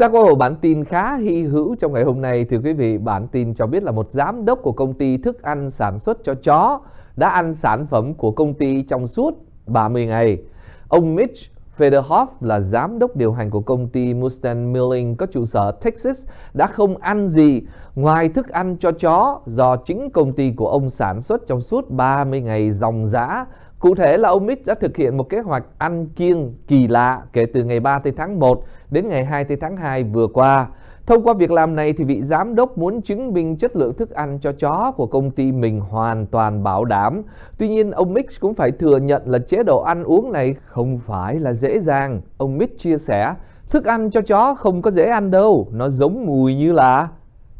Ra có một bản tin khá hy hữu trong ngày hôm nay, thưa quý vị, bản tin cho biết là một giám đốc của công ty thức ăn sản xuất cho chó đã ăn sản phẩm của công ty trong suốt 30 ngày. Ông Mitch Federhoff là giám đốc điều hành của công ty Mustang Milling có trụ sở Texas đã không ăn gì ngoài thức ăn cho chó do chính công ty của ông sản xuất trong suốt 30 ngày dòng dã Cụ thể là ông Mix đã thực hiện một kế hoạch ăn kiêng kỳ lạ kể từ ngày 3 tháng 1 đến ngày 2 tháng 2 vừa qua. Thông qua việc làm này thì vị giám đốc muốn chứng minh chất lượng thức ăn cho chó của công ty mình hoàn toàn bảo đảm. Tuy nhiên ông Mix cũng phải thừa nhận là chế độ ăn uống này không phải là dễ dàng. Ông Mix chia sẻ, thức ăn cho chó không có dễ ăn đâu, nó giống mùi như là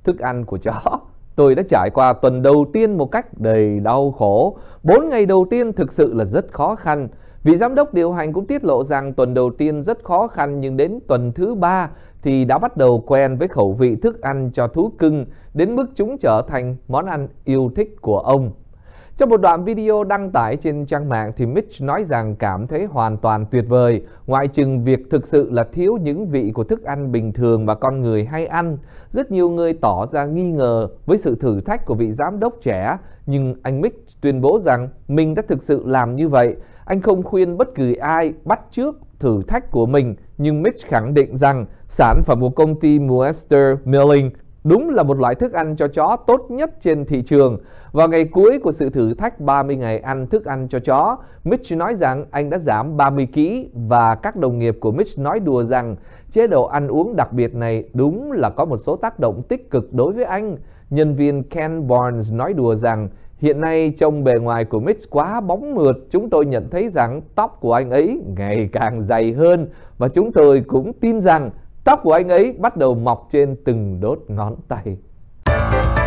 thức ăn của chó. Tôi đã trải qua tuần đầu tiên một cách đầy đau khổ. Bốn ngày đầu tiên thực sự là rất khó khăn. Vị giám đốc điều hành cũng tiết lộ rằng tuần đầu tiên rất khó khăn nhưng đến tuần thứ ba thì đã bắt đầu quen với khẩu vị thức ăn cho thú cưng đến mức chúng trở thành món ăn yêu thích của ông. Trong một đoạn video đăng tải trên trang mạng thì Mitch nói rằng cảm thấy hoàn toàn tuyệt vời, ngoại chừng việc thực sự là thiếu những vị của thức ăn bình thường mà con người hay ăn. Rất nhiều người tỏ ra nghi ngờ với sự thử thách của vị giám đốc trẻ, nhưng anh Mitch tuyên bố rằng mình đã thực sự làm như vậy. Anh không khuyên bất kỳ ai bắt trước thử thách của mình, nhưng Mitch khẳng định rằng sản phẩm của công ty Moester Milling Đúng là một loại thức ăn cho chó tốt nhất trên thị trường. Vào ngày cuối của sự thử thách 30 ngày ăn thức ăn cho chó, Mitch nói rằng anh đã giảm 30 kg và các đồng nghiệp của Mitch nói đùa rằng chế độ ăn uống đặc biệt này đúng là có một số tác động tích cực đối với anh. Nhân viên Ken Barnes nói đùa rằng Hiện nay trông bề ngoài của Mitch quá bóng mượt, chúng tôi nhận thấy rằng tóc của anh ấy ngày càng dày hơn và chúng tôi cũng tin rằng Tóc của anh ấy bắt đầu mọc trên từng đốt ngón tay.